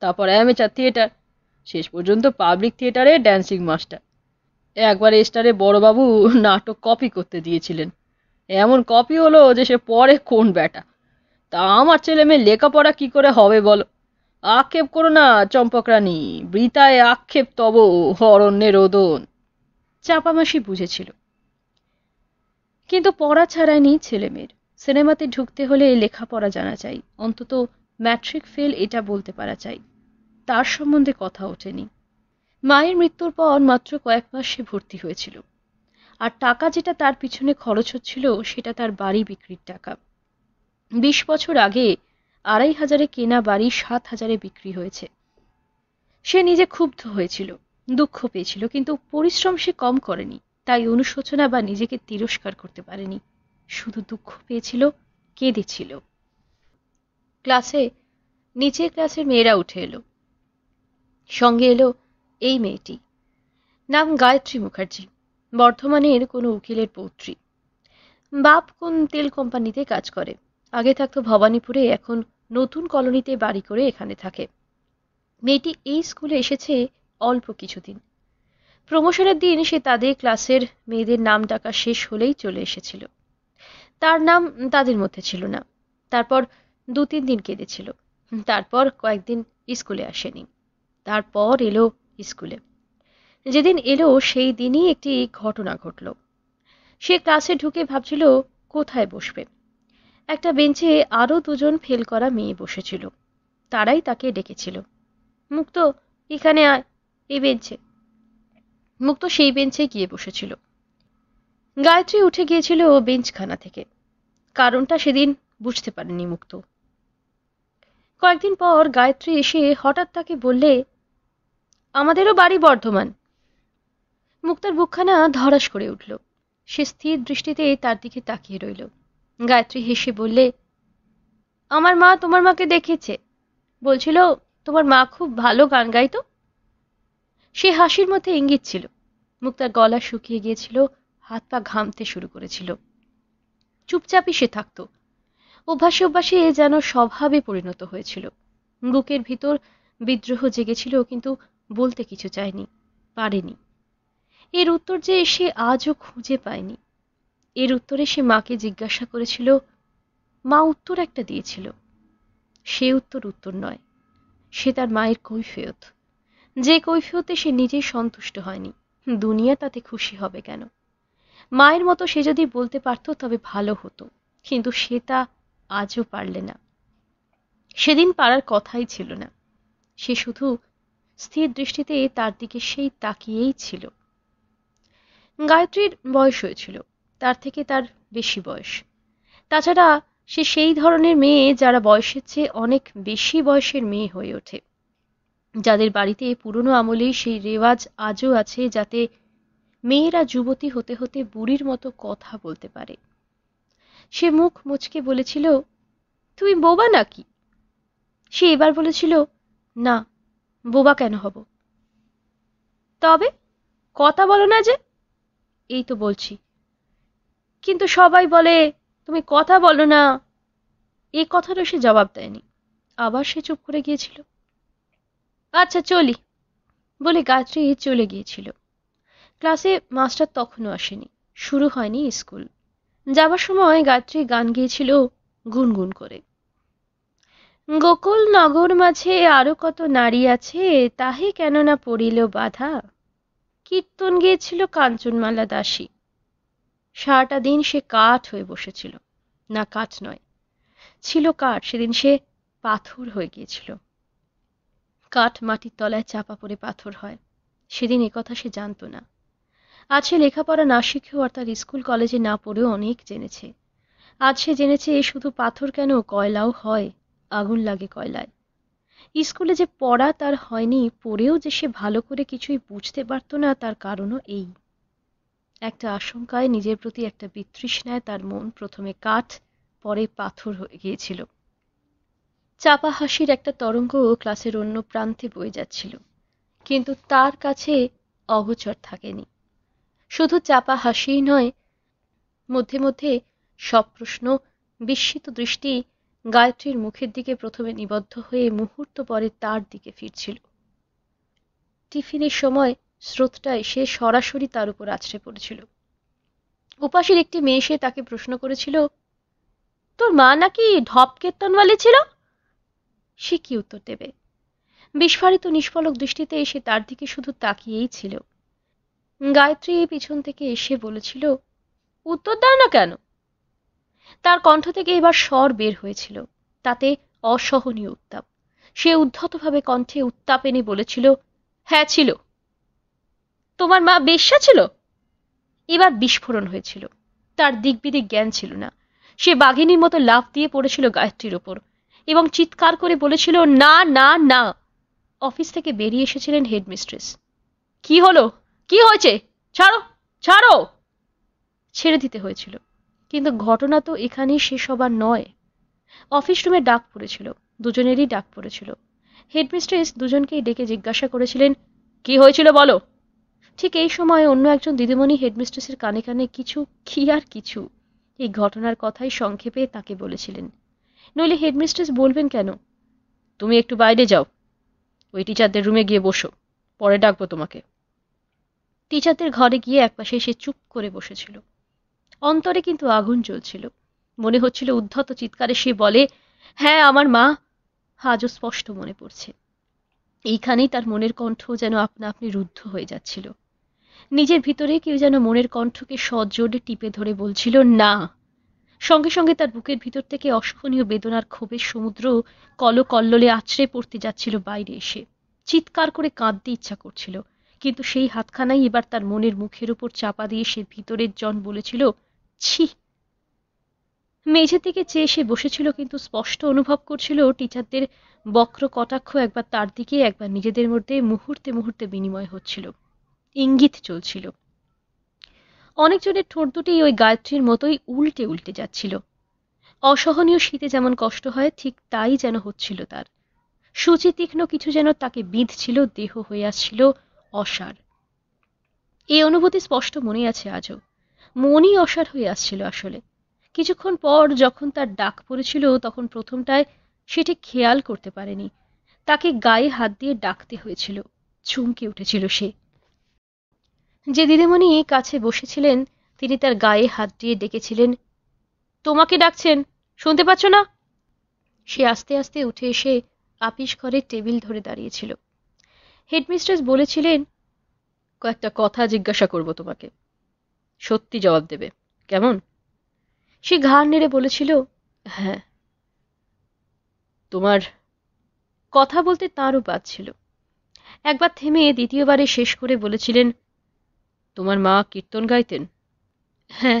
তারপর অ্যামেচার থিয়েটার শেষ পর্যন্ত পাবলিক থিয়েটারে ড্যান্সিং মাস্টার একবার স্টারে বড়বাবু নাটক কপি করতে দিয়েছিলেন এমন কপি হলো যে সে পরে কোন ব্যাটা তা আমার ছেলে মেয়ে লেখাপড়া কি করে হবে বলো আক্ষেপ করো না চম্পক রানী বৃতায় আক্ষেপ তব অরণ্যের রোদন চাপামাসি বুঝেছিল কিন্তু পড়া ছাড়ায়নি ছেলেমেয়ের সিনেমাতে ঢুকতে হলে লেখাপড়া জানা চাই অন্তত ম্যাট্রিক ফেল এটা বলতে পারা চাই তার সম্বন্ধে কথা ওঠেনি মায়ের মৃত্যুর পর মাত্র কয়েক মাস সে ভর্তি হয়েছিল আর টাকা যেটা তার পিছনে খরচ হচ্ছিল সেটা তার বাড়ি বিক্রির টাকা বিশ বছর আগে আড়াই হাজারে কেনা বাড়ি সাত হাজারে বিক্রি হয়েছে সে নিজে ক্ষুব্ধ হয়েছিল দুঃখ পেয়েছিল কিন্তু পরিশ্রম সে কম করেনি তাই অনুশোচনা বা নিজেকে তিরস্কার করতে পারেনি শুধু দুঃখ পেয়েছিল কেঁদেছিল ক্লাসে নিচের ক্লাসের মেয়েরা উঠে এলো সঙ্গে এলো এই মেয়েটি নাম গায়ত্রী মুখার্জি বর্ধমানের কোনো উকিলের পৌত্রী বাপ কোন তেল কোম্পানিতে কাজ করে আগে থাকতো ভবানীপুরে এখন নতুন কলোনিতে বাড়ি করে এখানে থাকে মেয়েটি এই স্কুলে এসেছে অল্প কিছুদিন প্রমোশনের দিন সে তাদের ক্লাসের মেয়েদের নাম ডাকা শেষ হলেই চলে এসেছিল তার নাম তাদের মধ্যে ছিল না তারপর দু তিন দিন কেঁদেছিল তারপর কয়েকদিন স্কুলে আসেনি তারপর এলো স্কুলে যেদিন এলো সেই দিনই একটি ঘটনা ঘটল সে ক্লাসে ঢুকে ভাবছিল কোথায় বসবে একটা বেঞ্চে আরও দুজন ফেল করা মেয়ে বসেছিল তারাই তাকে ডেকেছিল মুক্ত এখানে আয় এই বেঞ্চে মুক্ত সেই বেঞ্চে গিয়ে বসেছিল গায়ত্রী উঠে গিয়েছিল বেঞ্চখানা থেকে কারণটা সেদিন বুঝতে পারেনি মুক্ত কয়েকদিন পর গায়ত্রী এসে হঠাৎ তাকে বললে আমাদেরও বাড়ি বর্ধমান মুক্তার বুকখানা ধরাস করে উঠল সে স্থির দৃষ্টিতে তার দিকে তাকিয়ে রইল গায়ত্রী হেসে বললে আমার মা তোমার মাকে দেখেছে বলছিল তোমার মা খুব ভালো গান গাইতো সে হাসির মধ্যে ইঙ্গিত ছিল মুক্তার গলা শুকিয়ে গিয়েছিল হাত পা ঘামতে শুরু করেছিল চুপচাপই সে থাকতো অভ্যাসে অভ্যাসে এ যেন স্বভাবে পরিণত হয়েছিল বুকের ভিতর বিদ্রোহ জেগেছিল কিন্তু বলতে কিছু চায়নি পারেনি এর উত্তর যে সে আজও খুঁজে পায়নি এর উত্তরে সে মাকে জিজ্ঞাসা করেছিল মা উত্তর একটা দিয়েছিল সে উত্তর উত্তর নয় সে তার মায়ের কৈফিয়ত যে কৈফিয়তে সে নিজেই সন্তুষ্ট হয়নি দুনিয়া তাতে খুশি হবে কেন মায়ের মতো সে যদি বলতে পারত তবে ভালো হতো কিন্তু সে তা আজও পারলে না সেদিন পারার কথাই ছিল না সে শুধু স্থির দৃষ্টিতে তার দিকে সেই তাকিয়েই ছিল গায়ত্রীর বয়স হয়েছিল তার থেকে তার বেশি বয়স তাছাড়া সে সেই ধরনের মেয়ে যারা বয়সের চেয়ে অনেক বেশি বয়সের মেয়ে হয়ে ওঠে যাদের বাড়িতে পুরনো আমলেই সেই রেওয়াজ আজও আছে যাতে মেয়েরা যুবতী হতে হতে বুড়ির মতো কথা বলতে পারে সে মুখ মুচকে বলেছিল তুমি বোবা নাকি সে এবার বলেছিল না বোবা কেন হব তবে কথা বলো না যে এই তো বলছি কিন্তু সবাই বলে তুমি কথা বলো না এ কথারও সে জবাব দেয়নি আবার সে চুপ করে গিয়েছিল আচ্ছা চলি বলে গাছটি চলে গিয়েছিল ক্লাসে মাস্টার তখনও আসেনি শুরু হয়নি স্কুল যাবার সময় গায়ত্রী গান গিয়েছিল গুনগুন করে গোকুল নগর মাঝে আরো কত নারী আছে তাহে কেননা পড়িল বাধা কীর্তন গিয়েছিল কাঞ্চনমালা দাসী সারাটা দিন সে কাঠ হয়ে বসেছিল না কাঠ নয় ছিল কাঠ সেদিন সে পাথর হয়ে গিয়েছিল কাঠ মাটির তলায় চাপা পড়ে পাথর হয় সেদিন কথা সে জানত না আজ সে লেখাপড়া না শিখেও অর্থাৎ স্কুল কলেজে না পড়েও অনেক জেনেছে আজ সে জেনেছে এ শুধু পাথর কেন কয়লাও হয় আগুন লাগে কয়লায় স্কুলে যে পড়া তার হয়নি পড়েও যে সে ভালো করে কিছুই বুঝতে পারত না তার কারণও এই একটা আশঙ্কায় নিজের প্রতি একটা বিতৃষ্ণায় তার মন প্রথমে কাঠ পরে পাথর হয়ে গিয়েছিল চাপা হাসির একটা তরঙ্গ ক্লাসের অন্য প্রান্তে বয়ে যাচ্ছিল কিন্তু তার কাছে অগোচর থাকেনি শুধু চাপা হাসিই নয় মধ্যে মধ্যে সব প্রশ্ন বিস্মিত দৃষ্টি গায়ত্রীর মুখের দিকে প্রথমে নিবদ্ধ হয়ে মুহূর্ত পরে তার দিকে ফিরছিল টিফিনের সময় স্রোতটা এসে সরাসরি তার উপর আছড়ে পড়েছিল উপাসের একটি মেয়ে এসে তাকে প্রশ্ন করেছিল তোর মা নাকি ঢপ কীর্তনওয়ালি ছিল সে কি উত্তর দেবে বিস্ফারিত নিষ্ফলক দৃষ্টিতে সে তার দিকে শুধু তাকিয়েই ছিল গায়ত্রী পিছন থেকে এসে বলেছিল উত্তর দাও না কেন তার কণ্ঠ থেকে এবার স্বর বের হয়েছিল তাতে অসহনীয় উত্তাপ সে উদ্ধতভাবে কণ্ঠে উত্তাপ এনে বলেছিল হ্যাঁ ছিল তোমার মা বেশ্যা ছিল এবার বিস্ফোরণ হয়েছিল তার দিকবিদিক জ্ঞান ছিল না সে বাঘিনীর মতো লাভ দিয়ে পড়েছিল গায়ত্রীর ওপর এবং চিৎকার করে বলেছিল না না না অফিস থেকে বেরিয়ে এসেছিলেন হেডমিস্ট্রেস কি হলো কি হয়েছে ছাড়ো ছাড়ো ছেড়ে দিতে হয়েছিল কিন্তু ঘটনা তো এখানেই শেষ হবার নয় অফিস রুমে ডাক পড়েছিল দুজনেরই ডাক পড়েছিল হেডমিস্ট্রেস দুজনকেই ডেকে জিজ্ঞাসা করেছিলেন কি হয়েছিল বলো ঠিক এই সময়ে অন্য একজন দিদিমণি হেডমিস্ট্রেসের কানে কানে কিছু কি আর কিছু এই ঘটনার কথাই সংক্ষেপে তাকে বলেছিলেন নইলে হেডমিস্ট্রেস বলবেন কেন তুমি একটু বাইরে যাও ওই টিচারদের রুমে গিয়ে বসো পরে ডাকবো তোমাকে টিচারদের ঘরে গিয়ে একপাশে সে চুপ করে বসেছিল অন্তরে কিন্তু আগুন জ্বলছিল মনে হচ্ছিল উদ্ধত চিৎকারে সে বলে হ্যাঁ আমার মা আজও স্পষ্ট মনে পড়ছে এইখানেই তার মনের কণ্ঠ যেন আপনা আপনি রুদ্ধ হয়ে যাচ্ছিল নিজের ভিতরে কেউ যেন মনের কণ্ঠকে সজোরে টিপে ধরে বলছিল না সঙ্গে সঙ্গে তার বুকের ভিতর থেকে অসহনীয় বেদনার ক্ষোভের সমুদ্র কলকল্ললে আছড়ে পড়তে যাচ্ছিল বাইরে এসে চিৎকার করে কাঁদতে ইচ্ছা করছিল কিন্তু সেই হাতখানাই এবার তার মনের মুখের উপর চাপা দিয়ে সে ভিতরের জন বলেছিল ছি মেঝে থেকে চেয়ে সে বসেছিল কিন্তু স্পষ্ট অনুভব করছিল টিচারদের বক্র কটাক্ষ একবার তার দিকে একবার নিজেদের মধ্যে মুহূর্তে মুহূর্তে বিনিময় হচ্ছিল ইঙ্গিত চলছিল অনেকজনের ঠোঁট দুটি ওই গায়ত্রীর মতোই উল্টে উল্টে যাচ্ছিল অসহনীয় শীতে যেমন কষ্ট হয় ঠিক তাই যেন হচ্ছিল তার সুচিতীক্ষ্ণ কিছু যেন তাকে বিঁধছিল দেহ হয়ে আসছিল অসার এই অনুভূতি স্পষ্ট মনে আছে আজও মনই অসার হয়ে আসছিল আসলে কিছুক্ষণ পর যখন তার ডাক পড়েছিল তখন প্রথমটায় সেটি খেয়াল করতে পারেনি তাকে গায়ে হাত দিয়ে ডাকতে হয়েছিল চমকে উঠেছিল সে যে দিদিমণি কাছে বসেছিলেন তিনি তার গায়ে হাত দিয়ে ডেকেছিলেন তোমাকে ডাকছেন শুনতে পাচ্ছ না সে আস্তে আস্তে উঠে এসে আপিস ঘরের টেবিল ধরে দাঁড়িয়েছিল হেডমিস্ট্রেস বলেছিলেন কয়েকটা কথা জিজ্ঞাসা করব তোমাকে সত্যি জবাব দেবে কেমন সে ঘাড় নেড়ে বলেছিল হ্যাঁ তোমার কথা বলতে তাঁরও ছিল একবার থেমে দ্বিতীয়বারে শেষ করে বলেছিলেন তোমার মা কীর্তন গাইতেন হ্যাঁ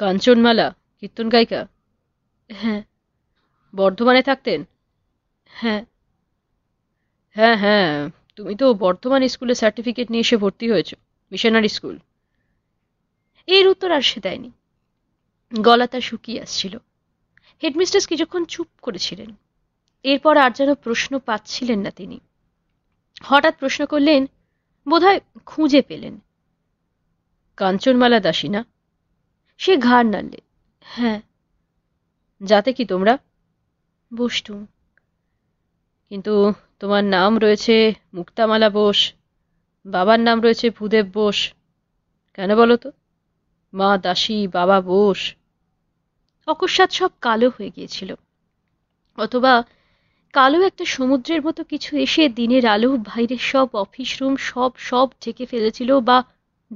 কাঞ্চনমালা কীর্তন গায়িকা হ্যাঁ বর্ধমানে থাকতেন হ্যাঁ হ্যাঁ হ্যাঁ তুমি তো বর্তমান স্কুলে সার্টিফিকেট নিয়ে এসে ভর্তি হয়েছো মিশনারি স্কুল এর উত্তর আর সে দেয়নি গলা তার শুকিয়ে আসছিল হেডমিস্ট্রেস কিছুক্ষণ চুপ করেছিলেন এরপর আর যেন প্রশ্ন পাচ্ছিলেন না তিনি হঠাৎ প্রশ্ন করলেন বোধহয় খুঁজে পেলেন কাঞ্চনমালা দাসী না সে ঘাড় নাড়লে হ্যাঁ যাতে কি তোমরা বসতুম কিন্তু তোমার নাম রয়েছে মুক্তামালা বোস বাবার নাম রয়েছে ভূদেব বোস কেন বলো তো মা দাসী বাবা বোস অকস্মাৎ সব কালো হয়ে গিয়েছিল অথবা কালো একটা সমুদ্রের মতো কিছু এসে দিনের আলো বাইরে সব অফিস রুম সব সব ঢেকে ফেলেছিল বা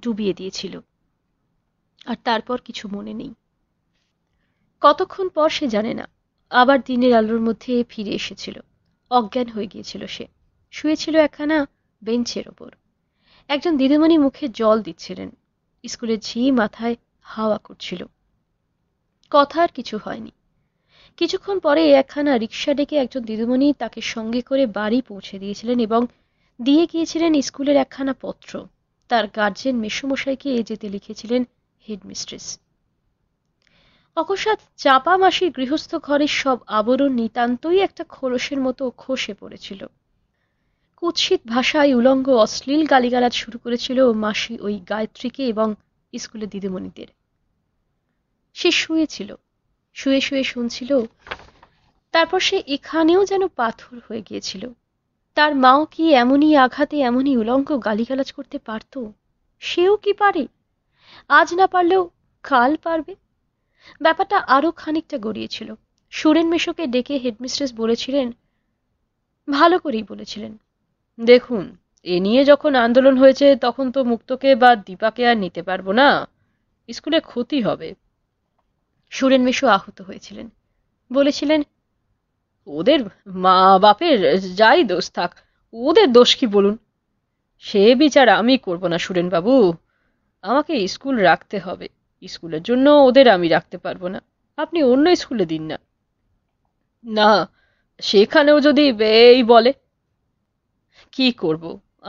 ডুবিয়ে দিয়েছিল আর তারপর কিছু মনে নেই কতক্ষণ পর সে জানে না আবার দিনের আলোর মধ্যে ফিরে এসেছিল অজ্ঞান হয়ে গিয়েছিল সে শুয়েছিল একখানা বেঞ্চের ওপর একজন দিদিমণি মুখে জল দিচ্ছিলেন স্কুলে ঝি মাথায় হাওয়া করছিল কথা আর কিছু হয়নি কিছুক্ষণ পরে একখানা রিক্সা ডেকে একজন দিদিমণি তাকে সঙ্গে করে বাড়ি পৌঁছে দিয়েছিলেন এবং দিয়ে গিয়েছিলেন স্কুলের একখানা পত্র তার গার্জেন মেসমশাইকে এ যেতে লিখেছিলেন হেডমিস্ট্রেস অকস্মাৎ চাপা মাসির গৃহস্থ ঘরের সব আবরণ নিতান্তই একটা খোলসের মতো খসে পড়েছিল কুৎসিত ভাষায় উলঙ্গ অশ্লীল গালিগালাজ শুরু করেছিল মাসি ওই গায়ত্রীকে এবং স্কুলের দিদিমণিদের সে শুয়েছিল শুয়ে শুয়ে শুনছিল তারপর সে এখানেও যেন পাথর হয়ে গিয়েছিল তার মাও কি এমনই আঘাতে এমনই উলঙ্গ গালিগালাজ করতে পারত সেও কি পারে আজ না পারলেও কাল পারবে ব্যাপারটা আরও খানিকটা গড়িয়েছিল সুরেন মিশোকে ডেকে হেডমিস্ট্রেস বলেছিলেন ভালো করেই বলেছিলেন দেখুন এ নিয়ে যখন আন্দোলন হয়েছে তখন তো মুক্তকে বা দীপাকে আর নিতে পারবো না স্কুলে ক্ষতি হবে সুরেন মিশো আহত হয়েছিলেন বলেছিলেন ওদের মা বাপের যাই দোষ থাক ওদের দোষ কি বলুন সে বিচার আমি করব না সুরেন বাবু আমাকে স্কুল রাখতে হবে স্কুলের জন্য ওদের আমি রাখতে পারবো না আপনি অন্য স্কুলে দিন না না সেখানেও যদি এই বলে কি করব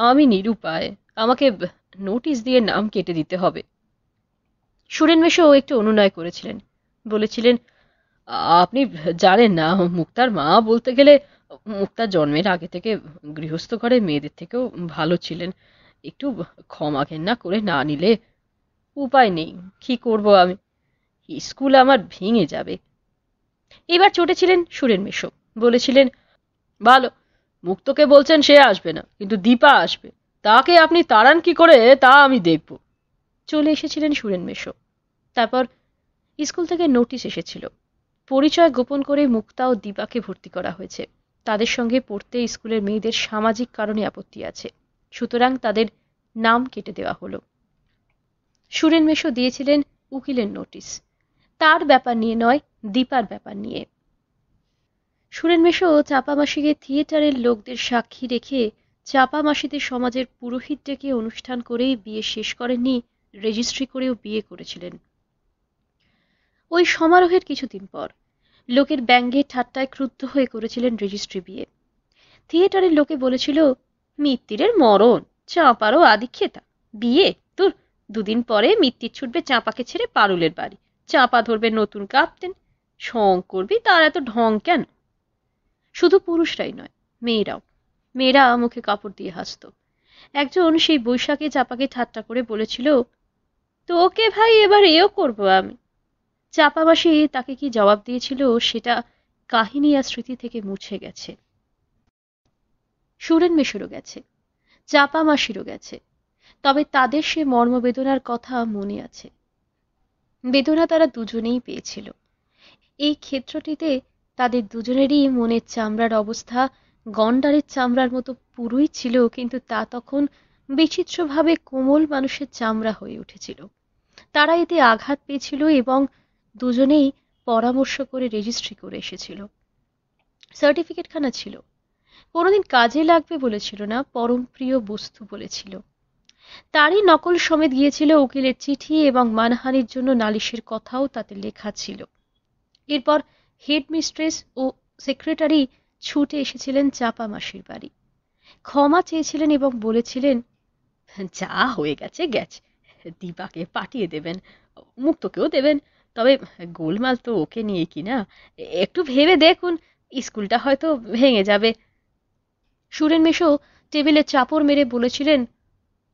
আমি নিরুপায় আমাকে নোটিশ দিয়ে নাম কেটে দিতে হবে সুরেন মেশও একটু অনুনয় করেছিলেন বলেছিলেন আপনি জানেন না মুক্তার মা বলতে গেলে মুক্তার জন্মের আগে থেকে গৃহস্থ ঘরে মেয়েদের থেকেও ভালো ছিলেন একটু ক্ষমা ঘেন্না করে না নিলে উপায় নেই কি করব আমি স্কুল আমার ভেঙে যাবে এবার চটেছিলেন সুরেন মিশো বলেছিলেন ভালো মুক্তকে বলছেন সে আসবে না কিন্তু দীপা আসবে তাকে আপনি তাড়ান কি করে তা আমি দেখব চলে এসেছিলেন সুরেন মিশো তারপর স্কুল থেকে নোটিশ এসেছিল পরিচয় গোপন করে মুক্তা ও দীপাকে ভর্তি করা হয়েছে তাদের সঙ্গে পড়তে স্কুলের মেয়েদের সামাজিক কারণে আপত্তি আছে সুতরাং তাদের নাম কেটে দেওয়া হলো সুরেন মেশো দিয়েছিলেন উকিলের নোটিস তার ব্যাপার নিয়ে নয় দীপার ব্যাপার নিয়ে সুরেন মেশো মাসিকে থিয়েটারের লোকদের সাক্ষী রেখে চাপামাসিদের সমাজের পুরোহিত ডেকে অনুষ্ঠান করেই বিয়ে শেষ করেননি রেজিস্ট্রি করেও বিয়ে করেছিলেন ওই সমারোহের কিছুদিন পর লোকের ব্যঙ্গে ঠাট্টায় ক্রুদ্ধ হয়ে করেছিলেন রেজিস্ট্রি বিয়ে থিয়েটারের লোকে বলেছিল মিত্তিরের মরণ চাঁপারও আদিক্ষেতা বিয়ে দুদিন পরে মিত্তির ছুটবে চাঁপাকে ছেড়ে পারুলের বাড়ি চাঁপা ধরবে নতুন কাপ্তেন সং করবি তার এত ঢং কেন শুধু পুরুষরাই নয় মেয়েরাও মেয়েরা মুখে কাপড় দিয়ে হাসত একজন সেই বৈশাখে চাপাকে ঠাট্টা করে বলেছিল তোকে ভাই এবার এও করব আমি চাপাবাসী তাকে কি জবাব দিয়েছিল সেটা কাহিনী আর স্মৃতি থেকে মুছে গেছে সুরেন মেশুরও গেছে চাপা মাসিরও গেছে তবে তাদের সে মর্মবেদনার কথা মনে আছে বেদনা তারা দুজনেই পেয়েছিল এই ক্ষেত্রটিতে তাদের দুজনেরই মনের চামড়ার অবস্থা গন্ডারের চামড়ার মতো পুরুই ছিল কিন্তু তা তখন বিচিত্রভাবে কোমল মানুষের চামড়া হয়ে উঠেছিল তারা এতে আঘাত পেয়েছিল এবং দুজনেই পরামর্শ করে রেজিস্ট্রি করে এসেছিল সার্টিফিকেটখানা ছিল কোনোদিন কাজে লাগবে বলেছিল না পরম প্রিয় বস্তু বলেছিল তারই নকল সমেত গিয়েছিল উকিলের চিঠি এবং মানহানির জন্য নালিশের কথাও তাতে লেখা ছিল এরপর হেডমিস্ট্রেস ও সেক্রেটারি ছুটে এসেছিলেন চাপা মাসির বাড়ি ক্ষমা চেয়েছিলেন এবং বলেছিলেন যা হয়ে গেছে গেছে দীপাকে পাঠিয়ে দেবেন মুক্তকেও দেবেন তবে গোলমাল তো ওকে নিয়ে কি না একটু ভেবে দেখুন স্কুলটা হয়তো ভেঙে যাবে সুরেন মেশো টেবিলে চাপড় মেরে বলেছিলেন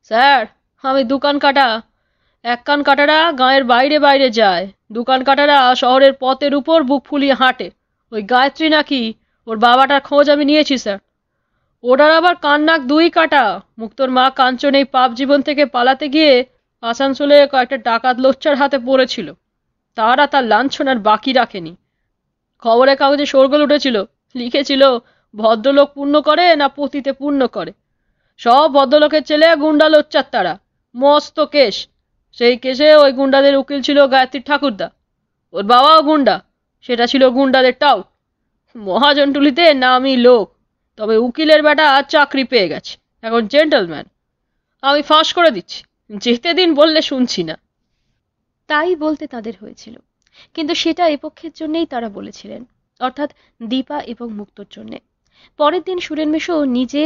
স্যার আমি দোকান কাটা এক কান কাটারা গাঁয়ের বাইরে বাইরে যায় দোকান কাটারা শহরের পথের উপর বুক ফুলিয়ে হাঁটে ওই গায়ত্রী নাকি ওর বাবাটার খোঁজ আমি নিয়েছি স্যার ওটার আবার কান্নাক দুই কাটা মুক্তর মা কাঞ্চন এই পাপ জীবন থেকে পালাতে গিয়ে আসানসোলে কয়েকটা ডাকাত লোচ্চার হাতে পড়েছিল তারা তার লাঞ্ছনার বাকি রাখেনি খবরের কাগজে শোরগোল উঠেছিল লিখেছিল ভদ্রলোক পূর্ণ করে না পতিতে পূর্ণ করে সব ভদ্রলোকের ছেলে গুন্ডা লোচ্চার তারা মস্ত কেস সেই কেসে ওই গুন্ডাদের উকিল ছিল গায়ত্রীর ঠাকুরদা ওর বাবাও গুন্ডা সেটা ছিল গুন্ডাদের টাউট মহাজনটুলিতে নামি লোক তবে উকিলের বেটা চাকরি পেয়ে গেছে এখন জেন্টলম্যান আমি ফাঁস করে দিচ্ছি যেতে দিন বললে শুনছি না তাই বলতে তাদের হয়েছিল কিন্তু সেটা এপক্ষের জন্যেই তারা বলেছিলেন অর্থাৎ দীপা এবং মুক্তর জন্যে পরের দিন সুরেন মিশো নিজে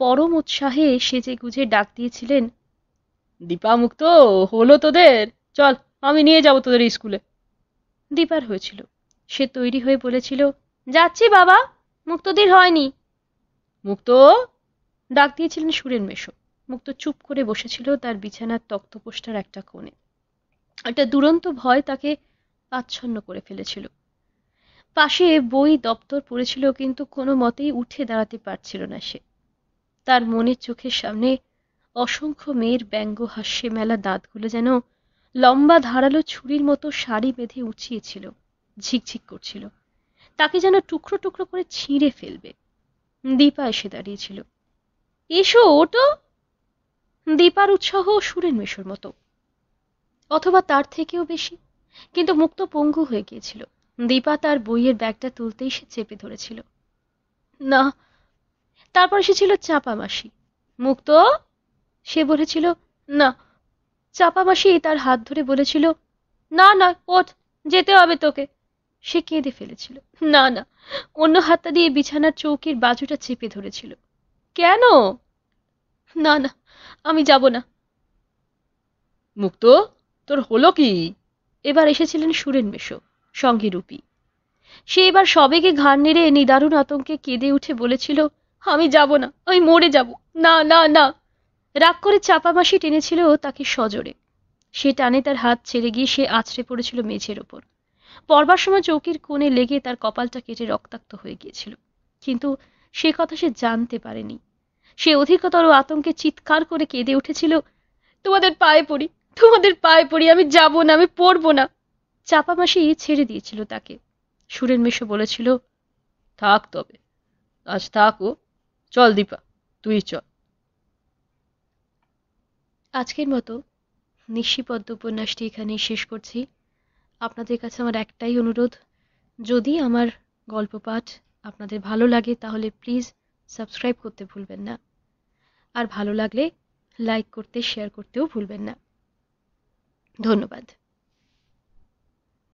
পরম উৎসাহে সেজে গুজে ডাক দিয়েছিলেন দীপামুক্ত হলো তোদের চল আমি নিয়ে যাব তোদের স্কুলে দীপার হয়েছিল সে তৈরি হয়ে বলেছিল যাচ্ছি বাবা মুক্তদের হয়নি মুক্ত ডাক দিয়েছিলেন সুরেন মেশো মুক্ত চুপ করে বসেছিল তার বিছানার তক্তপোষ্টার একটা কোণে একটা দুরন্ত ভয় তাকে আচ্ছন্ন করে ফেলেছিল পাশে বই দপ্তর পড়েছিল কিন্তু কোনো মতেই উঠে দাঁড়াতে পারছিল না সে তার মনে চোখের সামনে অসংখ্য মেয়ের ব্যঙ্গ হাস্যে মেলা দাঁতগুলো যেন লম্বা ধারালো ছুরির মতো শাড়ি বেঁধে উঁচিয়েছিল ঝিকঝিক করছিল তাকে যেন টুকরো টুকরো করে ছিঁড়ে ফেলবে দীপা এসে দাঁড়িয়েছিল এসো ওটো দীপার উৎসাহ সুরেন মেশোর মতো অথবা তার থেকেও বেশি কিন্তু মুক্ত পঙ্গু হয়ে গিয়েছিল দীপা তার বইয়ের ব্যাগটা তুলতেই সে চেপে ধরেছিল না তারপর সে চাপা চাপামাসি মুক্ত সে বলেছিল না চাপামাসি তার হাত ধরে বলেছিল না না পথ যেতে হবে তোকে সে কেঁদে ফেলেছিল না না অন্য হাতটা দিয়ে বিছানার চৌকির বাজুটা চেপে ধরেছিল কেন না না আমি যাব না মুক্ত তোর হলো কি এবার এসেছিলেন সুরেন মেশো সঙ্গে রূপী সে এবার সবেকে ঘাড় নেড়ে নিদারুণ আতঙ্কে কেঁদে উঠে বলেছিল আমি যাব না আমি মরে যাব না না না রাগ করে চাপামাসি টেনেছিল তাকে সজোরে সে টানে তার হাত ছেড়ে গিয়ে সে আছড়ে পড়েছিল মেঝের ওপর পড়বার সময় চৌকির কোণে লেগে তার কপালটা কেটে রক্তাক্ত হয়ে গিয়েছিল কিন্তু সে কথা সে জানতে পারেনি সে অধিকতর আতঙ্কে চিৎকার করে কেঁদে উঠেছিল তোমাদের পায়ে পড়ি তোমাদের পায়ে পড়ি আমি যাব না আমি পড়বো না চাপামাসি ছেড়ে দিয়েছিল তাকে সুরেন মিশ্র বলেছিল থাক তবে আজ থাকো চল দীপা তুই চল আজকের মতো নিশিপদ্ম উপন্যাসটি এখানেই শেষ করছি আপনাদের কাছে আমার একটাই অনুরোধ যদি আমার গল্প পাঠ আপনাদের ভালো লাগে তাহলে প্লিজ সাবস্ক্রাইব করতে ভুলবেন না আর ভালো লাগলে লাইক করতে শেয়ার করতেও ভুলবেন না ধন্যবাদ